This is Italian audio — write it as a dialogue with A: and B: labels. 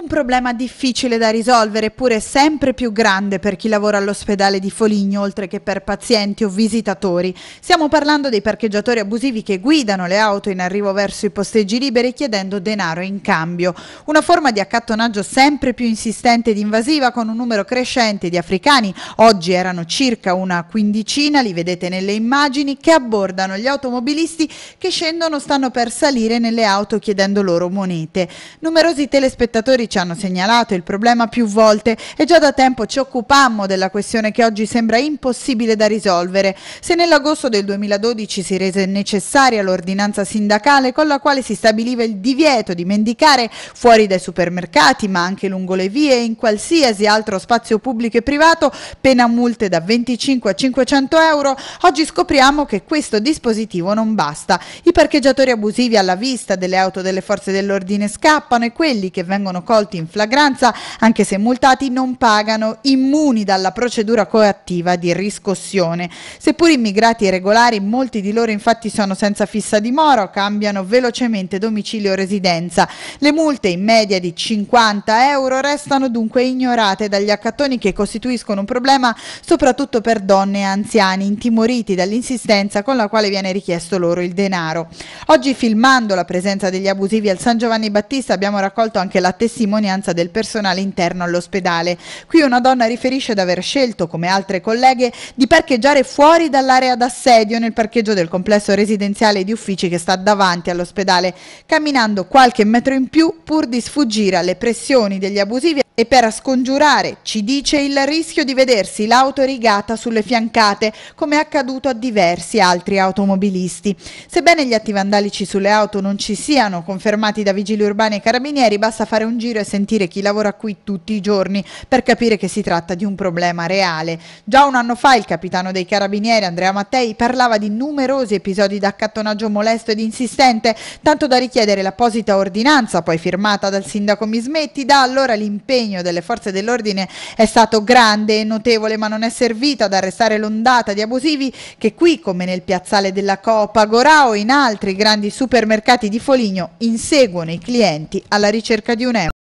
A: Un problema difficile da risolvere, eppure sempre più grande per chi lavora all'ospedale di Foligno, oltre che per pazienti o visitatori. Stiamo parlando dei parcheggiatori abusivi che guidano le auto in arrivo verso i posteggi liberi chiedendo denaro in cambio. Una forma di accattonaggio sempre più insistente ed invasiva con un numero crescente di africani, oggi erano circa una quindicina, li vedete nelle immagini, che abbordano gli automobilisti che scendono stanno per salire nelle auto chiedendo loro monete. Numerosi telespettatori ci hanno segnalato il problema più volte e già da tempo ci occupammo della questione che oggi sembra impossibile da risolvere. Se nell'agosto del 2012 si rese necessaria l'ordinanza sindacale con la quale si stabiliva il divieto di mendicare fuori dai supermercati ma anche lungo le vie e in qualsiasi altro spazio pubblico e privato, pena multe da 25 a 500 euro, oggi scopriamo che questo dispositivo non basta. I parcheggiatori abusivi alla vista delle auto delle forze dell'ordine scappano e quelli che vengono colti assolti in flagranza, anche se multati, non pagano, immuni dalla procedura coattiva di riscossione. Seppur immigrati irregolari, molti di loro infatti sono senza fissa dimora o cambiano velocemente domicilio o residenza. Le multe in media di 50 euro restano dunque ignorate dagli accattoni che costituiscono un problema soprattutto per donne e anziani intimoriti dall'insistenza con la quale viene richiesto loro il denaro. Oggi filmando la presenza degli abusivi al San Giovanni Battista abbiamo raccolto anche la testimonianza testimonianza del personale interno all'ospedale. Qui una donna riferisce di aver scelto, come altre colleghe, di parcheggiare fuori dall'area d'assedio nel parcheggio del complesso residenziale di uffici che sta davanti all'ospedale, camminando qualche metro in più pur di sfuggire alle pressioni degli abusivi e per scongiurare, ci dice, il rischio di vedersi l'auto rigata sulle fiancate, come è accaduto a diversi altri automobilisti. Sebbene gli atti vandalici sulle auto non ci siano, confermati da vigili urbani e carabinieri, basta fare un giro e sentire chi lavora qui tutti i giorni per capire che si tratta di un problema reale. Già un anno fa il capitano dei carabinieri Andrea Mattei parlava di numerosi episodi d'accattonaggio molesto ed insistente, tanto da richiedere l'apposita ordinanza, poi firmata dal sindaco Mismetti, da allora l'impegno l'impegno delle forze dell'ordine è stato grande e notevole, ma non è servito ad arrestare l'ondata di abusivi che qui, come nel piazzale della Coppa Gorao e in altri grandi supermercati di Foligno, inseguono i clienti alla ricerca di un euro.